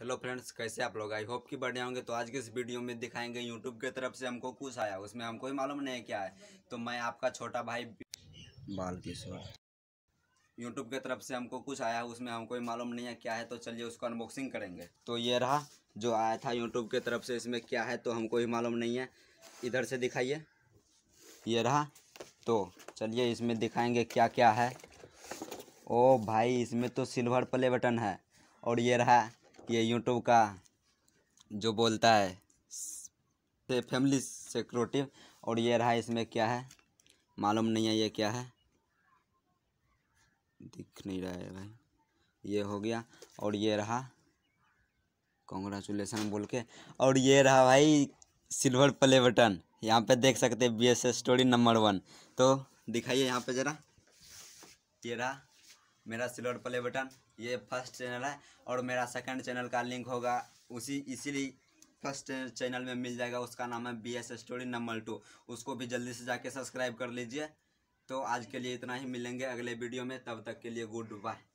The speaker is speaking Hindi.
हेलो फ्रेंड्स कैसे आप लोग आई होप कि बढ़िया होंगे तो आज के इस वीडियो में दिखाएंगे यूट्यूब की तरफ से हमको कुछ आया उसमें हमको ही मालूम नहीं है क्या है तो मैं आपका छोटा भाई बाल किशोर यूट्यूब की तरफ से हमको कुछ आया है उसमें हमको ही मालूम नहीं है क्या है तो चलिए उसको अनबॉक्सिंग करेंगे तो ये रहा जो आया था यूट्यूब की तरफ से इसमें क्या है तो हमको ही मालूम नहीं है इधर से दिखाइए ये रहा तो चलिए इसमें दिखाएंगे क्या क्या है ओ भाई इसमें तो सिल्वर प्ले बटन है और ये रहा ये यूट्यूब का जो बोलता है से फैमिली सिक्योरिटी और ये रहा इसमें क्या है मालूम नहीं है ये क्या है दिख नहीं रहा है भाई ये हो गया और ये रहा कॉन्ग्रेचुलेसन बोल के और ये रहा भाई सिल्वर प्ले बटन यहाँ पे देख सकते हैं B S story number one तो दिखाइए यहाँ पे ज़रा ये रहा मेरा सिल्वर प्ले बटन ये फर्स्ट चैनल है और मेरा सेकंड चैनल का लिंक होगा उसी इसीलिए फर्स्ट चैनल में मिल जाएगा उसका नाम है B S story number two उसको भी जल्दी से जाके सब्सक्राइब कर लीजिए तो आज के लिए इतना ही मिलेंगे अगले वीडियो में तब तक के लिए गुड बाय